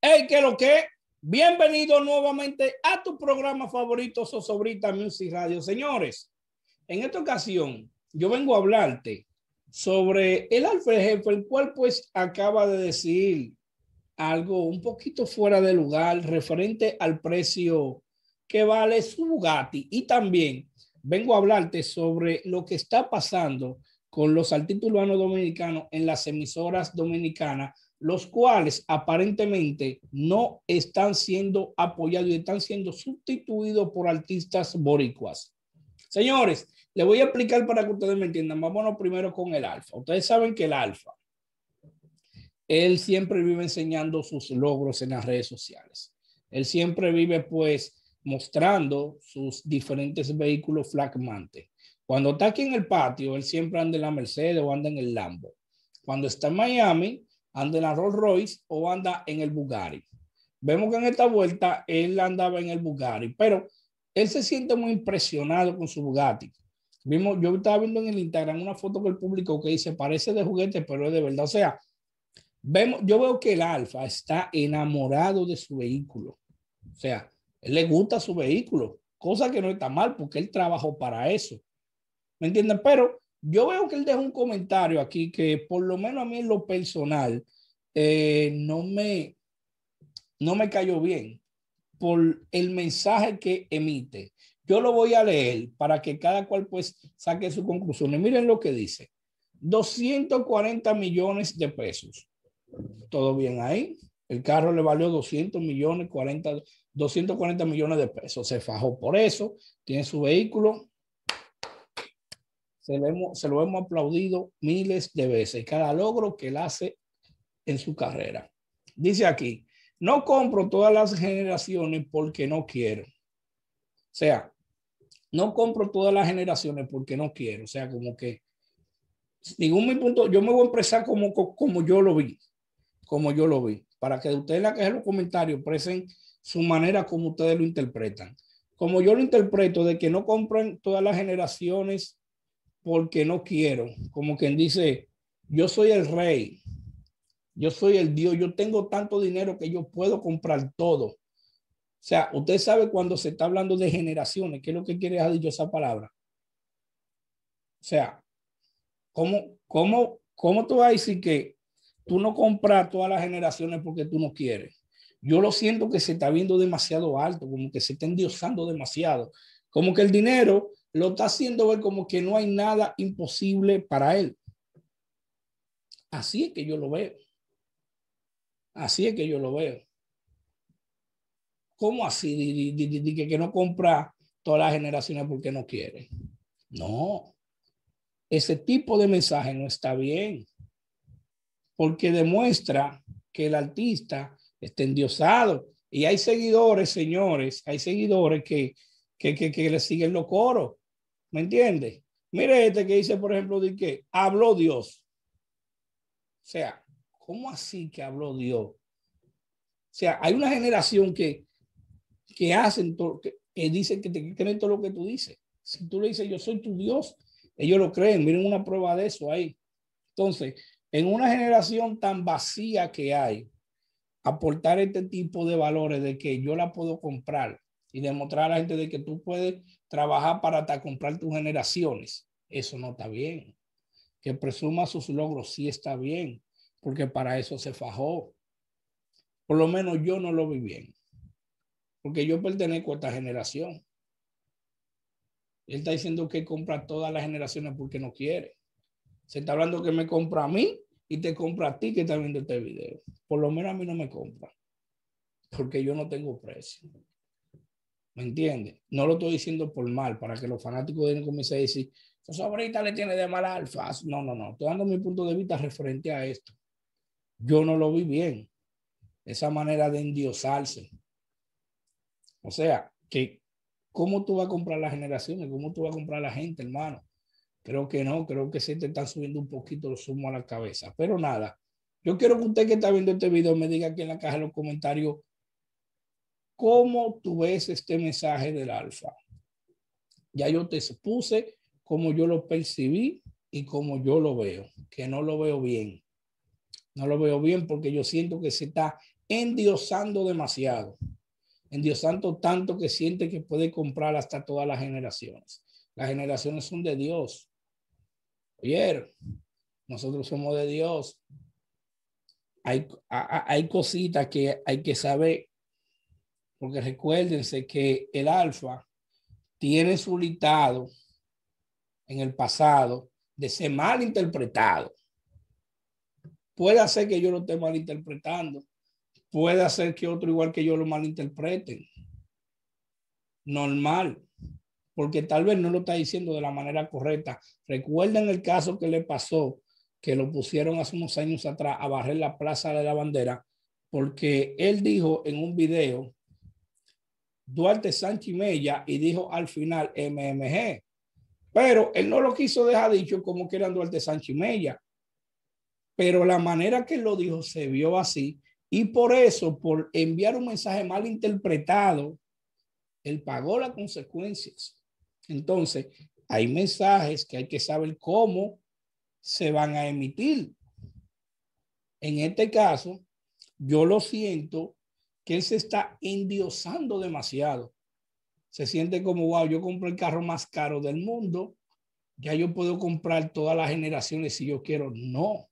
Hey, que lo que? Bienvenido nuevamente a tu programa favorito, Sosobrita Music Radio. Señores, en esta ocasión yo vengo a hablarte sobre el Alfred Jefe, el cual pues acaba de decir algo un poquito fuera de lugar referente al precio que vale su Bugatti. Y también vengo a hablarte sobre lo que está pasando con los artículos dominicanos en las emisoras dominicanas los cuales aparentemente no están siendo apoyados y están siendo sustituidos por artistas boricuas. Señores, les voy a explicar para que ustedes me entiendan. Vámonos primero con el alfa. Ustedes saben que el alfa, él siempre vive enseñando sus logros en las redes sociales. Él siempre vive pues mostrando sus diferentes vehículos flagmantes. Cuando está aquí en el patio, él siempre anda en la Mercedes o anda en el Lambo. Cuando está en Miami, anda en la Rolls Royce o anda en el Bugatti. Vemos que en esta vuelta él andaba en el Bugatti, pero él se siente muy impresionado con su Bugatti. Vimos, yo estaba viendo en el Instagram una foto que el público que dice, parece de juguete, pero es de verdad. O sea, vemos, yo veo que el Alfa está enamorado de su vehículo. O sea, él le gusta su vehículo, cosa que no está mal porque él trabajó para eso. ¿Me entienden? Pero yo veo que él deja un comentario aquí que por lo menos a mí en lo personal eh, no, me, no me cayó bien por el mensaje que emite. Yo lo voy a leer para que cada cual pues saque su Y Miren lo que dice. 240 millones de pesos. Todo bien ahí. El carro le valió 200 millones, 40, 240 millones de pesos. Se fajó por eso. Tiene su vehículo se lo, hemos, aplaudido miles de veces, cada logro que él hace en su carrera. Dice aquí, no compro todas las generaciones porque no quiero. O sea, no compro todas las generaciones porque no quiero. O sea, como que, ningún mi punto, yo me voy a expresar como, como yo lo vi, como yo lo vi, para que ustedes en la los comentarios presen su manera como ustedes lo interpretan. Como yo lo interpreto, de que no compren todas las generaciones porque no quiero. Como quien dice, yo soy el rey, yo soy el Dios, yo tengo tanto dinero que yo puedo comprar todo. O sea, usted sabe cuando se está hablando de generaciones, que es lo que quiere decir esa palabra? O sea, ¿cómo, cómo, cómo tú vas a decir que tú no compras todas las generaciones porque tú no quieres? Yo lo siento que se está viendo demasiado alto, como que se está endiosando demasiado. Como que el dinero lo está haciendo ver como que no hay nada imposible para él. Así es que yo lo veo. Así es que yo lo veo. ¿Cómo así? que, que no compra todas las generaciones porque no quiere. No. Ese tipo de mensaje no está bien. Porque demuestra que el artista está endiosado. Y hay seguidores, señores, hay seguidores que, que, que, que le siguen los coros. ¿Me entiendes? Mire este que dice, por ejemplo, de que habló Dios. O sea, ¿cómo así que habló Dios? O sea, hay una generación que, que hacen que, que, dicen que, te, creen todo lo que tú dices. Si tú le dices, yo soy tu Dios, ellos lo creen. Miren una prueba de eso ahí. Entonces, en una generación tan vacía que hay, aportar este tipo de valores de que yo la puedo comprar, y demostrar a la gente de que tú puedes trabajar para comprar tus generaciones. Eso no está bien. Que presuma sus logros sí está bien, porque para eso se fajó. Por lo menos yo no lo vi bien, porque yo pertenezco a esta generación. Él está diciendo que compra todas las generaciones porque no quiere. Se está hablando que me compra a mí y te compra a ti que está viendo este video. Por lo menos a mí no me compra, porque yo no tengo precio. ¿Me entiendes? No lo estoy diciendo por mal, para que los fanáticos de él comiencen a decir, Pues ahorita le tiene de mal alfa. No, no, no. Estoy dando mi punto de vista referente a esto. Yo no lo vi bien. Esa manera de endiosarse. O sea, que ¿cómo tú vas a comprar las generaciones? ¿Cómo tú vas a comprar la gente, hermano? Creo que no, creo que se te están subiendo un poquito los humos a la cabeza. Pero nada, yo quiero que usted que está viendo este video me diga aquí en la caja de los comentarios ¿Cómo tú ves este mensaje del alfa? Ya yo te expuse cómo yo lo percibí y cómo yo lo veo, que no lo veo bien. No lo veo bien porque yo siento que se está endiosando demasiado. Endiosando tanto que siente que puede comprar hasta todas las generaciones. Las generaciones son de Dios. Oyer, nosotros somos de Dios. hay, hay cositas que hay que saber porque recuérdense que el alfa tiene su litado en el pasado de ser mal interpretado. Puede ser que yo lo esté malinterpretando, puede ser que otro igual que yo lo malinterpreten. Normal, porque tal vez no lo está diciendo de la manera correcta. Recuerden el caso que le pasó, que lo pusieron hace unos años atrás a barrer la plaza de la bandera, porque él dijo en un video Duarte Sánchez Mella y dijo al final MMG. Pero él no lo quiso dejar dicho como que eran Duarte Sánchez Mella. Pero la manera que lo dijo se vio así. Y por eso, por enviar un mensaje mal interpretado, él pagó las consecuencias. Entonces, hay mensajes que hay que saber cómo se van a emitir. En este caso, yo lo siento que él se está endiosando demasiado. Se siente como, wow, yo compro el carro más caro del mundo, ya yo puedo comprar todas las generaciones si yo quiero. No,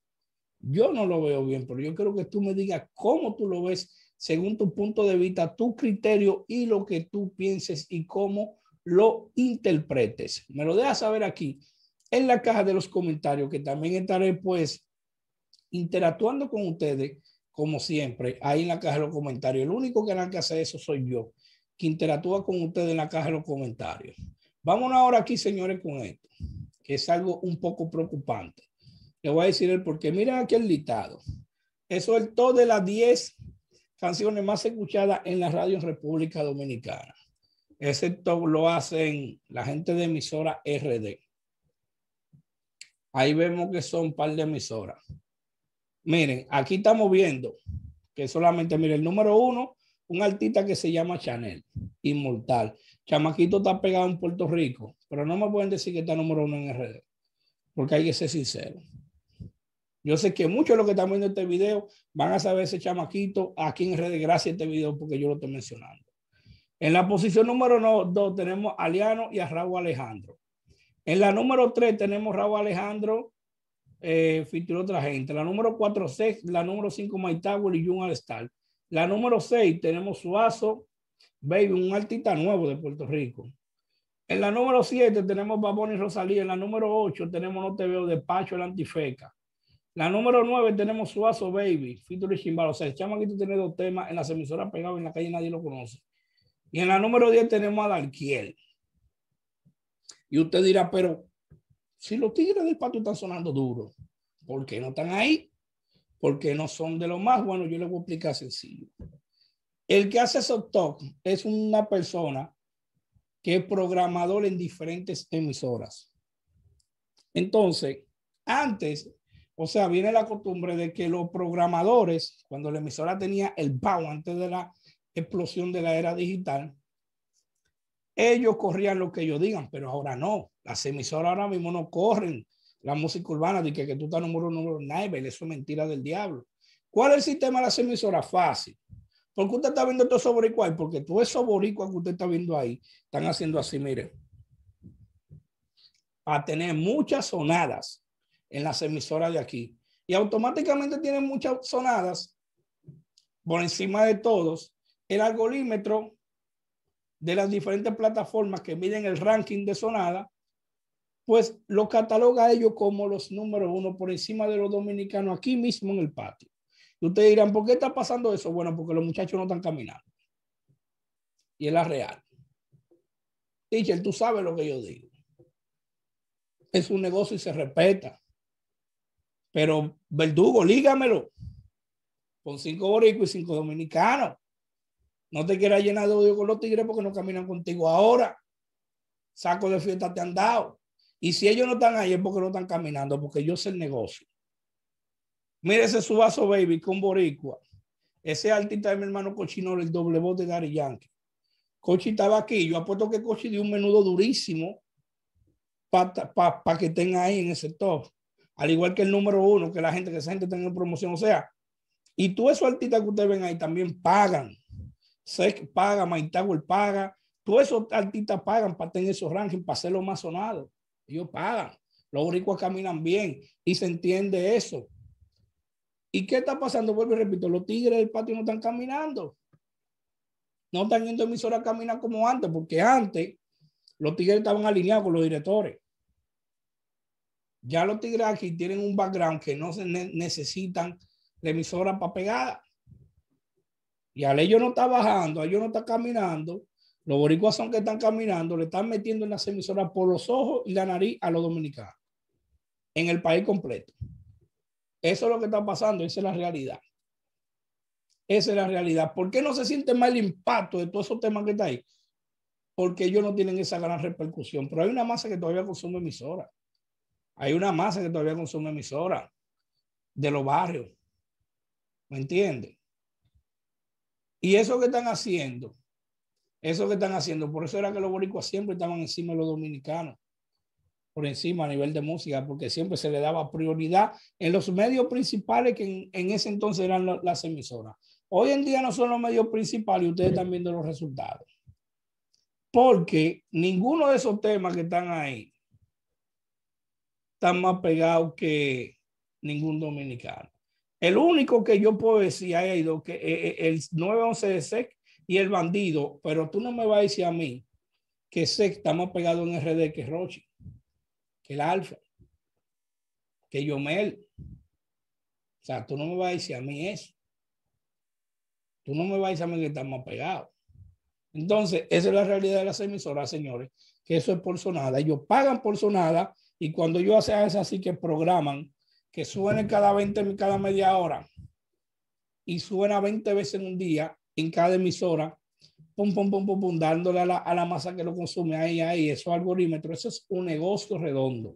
yo no lo veo bien, pero yo quiero que tú me digas cómo tú lo ves según tu punto de vista, tu criterio y lo que tú pienses y cómo lo interpretes. Me lo dejas saber aquí en la caja de los comentarios, que también estaré pues interactuando con ustedes como siempre, ahí en la caja de los comentarios. El único que canal que hace eso soy yo, que interactúa con ustedes en la caja de los comentarios. Vámonos ahora aquí, señores, con esto, que es algo un poco preocupante. Le voy a decir el porqué. Miren aquí el listado. Eso es todo de las 10 canciones más escuchadas en la radio en República Dominicana. Ese top lo hacen la gente de emisora RD. Ahí vemos que son un par de emisoras. Miren, aquí estamos viendo que solamente, mire el número uno, un artista que se llama Chanel, inmortal. Chamaquito está pegado en Puerto Rico, pero no me pueden decir que está número uno en RD, porque hay que ser sincero. Yo sé que muchos de los que están viendo este video van a saber ese chamaquito aquí en RD, gracias a este video, porque yo lo estoy mencionando. En la posición número dos tenemos a Aliano y a Raúl Alejandro. En la número tres tenemos a Raúl Alejandro eh, otra gente. La número 4, la número 5, Mike y Jun Alestar. La número 6, tenemos Suazo, Baby, un artista nuevo de Puerto Rico. En la número 7 tenemos Baboni y Rosalía. En la número 8 tenemos No Te Veo de Pacho, el Antifeca. La número 9 tenemos Suazo Baby, Featuring Chimbalo. O sea, el chamaquito tiene dos temas en las emisoras pegados en la calle, nadie lo conoce. Y en la número 10 tenemos a Y usted dirá, pero si los tigres del patio están sonando duro, ¿por qué no están ahí? ¿Por qué no son de los más bueno. Yo les voy a explicar sencillo. El que hace soft talk es una persona que es programador en diferentes emisoras. Entonces, antes, o sea, viene la costumbre de que los programadores, cuando la emisora tenía el pago antes de la explosión de la era digital, ellos corrían lo que ellos digan, pero ahora no. Las emisoras ahora mismo no corren la música urbana, dice que, que tú estás número número Nivel, eso es mentira del diablo. ¿Cuál es el sistema de las emisoras? Fácil. ¿Por qué usted está viendo todo sobre cuál? Porque todo eso boricua que usted está viendo ahí, están haciendo así, mire. A tener muchas sonadas en las emisoras de aquí. Y automáticamente tienen muchas sonadas por encima de todos. El algolímetro de las diferentes plataformas que miden el ranking de sonadas, pues lo cataloga ellos como los números uno por encima de los dominicanos aquí mismo en el patio. Y ustedes dirán, ¿por qué está pasando eso? Bueno, porque los muchachos no están caminando. Y es la real. Teacher, tú sabes lo que yo digo. Es un negocio y se respeta. Pero, verdugo, lígamelo. Con cinco boricos y cinco dominicanos. No te quieras llenar de odio con los tigres porque no caminan contigo ahora. Saco de fiesta te han dado. Y si ellos no están ahí es porque no están caminando, porque yo sé el negocio. Mírese su vaso baby con boricua. Ese artista de mi hermano cochino el doble voz de Gary Yankee. Cochi estaba aquí. Yo apuesto que Cochi dio un menudo durísimo para que estén ahí en ese top. Al igual que el número uno, que la gente, que esa gente tenga promoción. O sea, y tú esos artistas que ustedes ven ahí también pagan. Sec paga, Maitagol paga. Todos esos artistas pagan para tener esos rankings, para hacerlo más sonado. Ellos pagan. Los ricos caminan bien y se entiende eso. ¿Y qué está pasando? Vuelvo y repito, los tigres del patio no están caminando. No están yendo emisora a caminar como antes, porque antes los tigres estaban alineados con los directores. Ya los tigres aquí tienen un background que no se necesitan de emisora para pegada. Y al ellos no está bajando, a ellos no está caminando, los boricuas son que están caminando, le están metiendo en las emisoras por los ojos y la nariz a los dominicanos, en el país completo. Eso es lo que está pasando, esa es la realidad. Esa es la realidad. ¿Por qué no se siente más el impacto de todos esos temas que están ahí? Porque ellos no tienen esa gran repercusión. Pero hay una masa que todavía consume emisora. Hay una masa que todavía consume emisora de los barrios. ¿Me entiendes? Y eso que están haciendo eso que están haciendo, por eso era que los boricuas siempre estaban encima de los dominicanos, por encima a nivel de música, porque siempre se le daba prioridad en los medios principales que en, ese entonces eran las emisoras. Hoy en día no son los medios principales y ustedes están viendo los resultados. Porque ninguno de esos temas que están ahí están más pegados que ningún dominicano. El único que yo puedo decir ido que eh, eh, el 911 de SEC y el bandido, pero tú no me vas a decir a mí que está más pegado en RD que Roche, que el Alfa, que Yomel. O sea, tú no me vas a decir a mí eso. Tú no me vas a decir a mí que estamos pegados. Entonces, esa es la realidad de las emisoras, señores, que eso es por sonada. Ellos pagan por sonada y cuando yo hago eso así que programan que suene cada 20, cada media hora y suena 20 veces en un día, en cada emisora, pum, pum, pum, pum, pum dándole a la, masa que lo consume, ahí, ahí, eso algorímetro eso es un negocio redondo.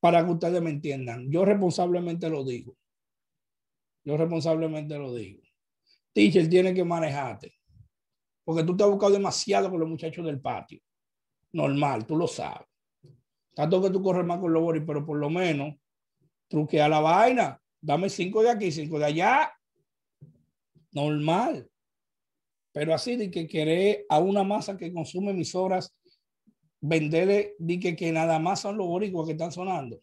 Para que ustedes me entiendan, yo responsablemente lo digo. Yo responsablemente lo digo. Teacher tiene que manejarte. Porque tú te has buscado demasiado con los muchachos del patio. Normal, tú lo sabes. Tanto que tú corres más con los boris, pero por lo menos truquea la vaina. Dame cinco de aquí, cinco de allá. Normal. Pero así de que querer a una masa que consume mis obras, venderle de que, nada más son los boricuas que están sonando.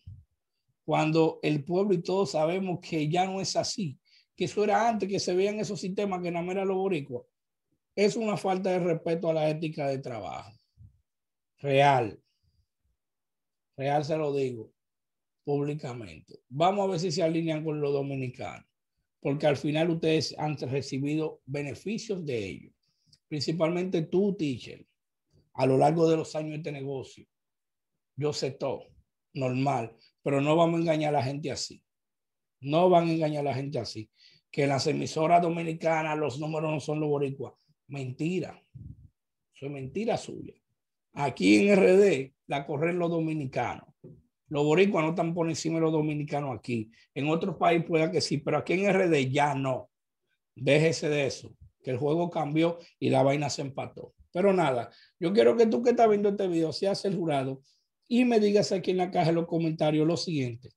Cuando el pueblo y todos sabemos que ya no es así, que eso era antes que se veían esos sistemas que no eran los boricuas. Es una falta de respeto a la ética de trabajo. Real. Real se lo digo públicamente. Vamos a ver si se alinean con los dominicanos porque al final ustedes han recibido beneficios de ellos. Principalmente tú, teacher, a lo largo de los años de este negocio. Yo sé todo, normal, pero no vamos a engañar a la gente así. No van a engañar a la gente así. Que en las emisoras dominicanas los números no son los boricuas. Mentira. Eso es mentira suya. Aquí en RD la corren los dominicanos. Los boricuas no están por encima de los dominicanos aquí. En otros países pueda que sí, pero aquí en RD ya no. Déjese de eso, que el juego cambió y la vaina se empató. Pero nada, yo quiero que tú que estás viendo este video seas el jurado y me digas aquí en la caja de los comentarios lo siguiente.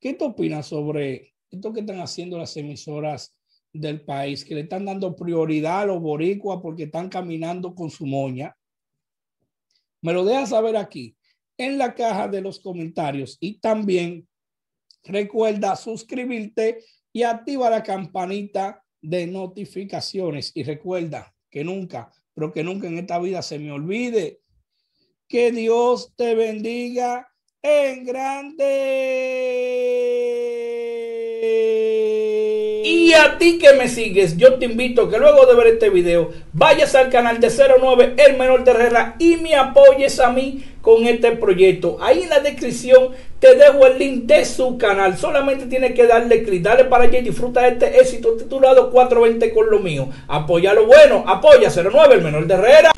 ¿Qué te opinas sobre esto que están haciendo las emisoras del país, que le están dando prioridad a los boricuas porque están caminando con su moña? Me lo dejas saber aquí en la caja de los comentarios. Y también recuerda suscribirte y activa la campanita de notificaciones. Y recuerda que nunca, pero que nunca en esta vida se me olvide que Dios te bendiga en grande a ti que me sigues, yo te invito que luego de ver este video vayas al canal de 09 El Menor Terrera y me apoyes a mí con este proyecto. Ahí en la descripción te dejo el link de su canal. Solamente tienes que darle clic, dale para allá y disfruta este éxito titulado 420 con lo mío. Apoya lo bueno, apoya 09 El Menor Terrera.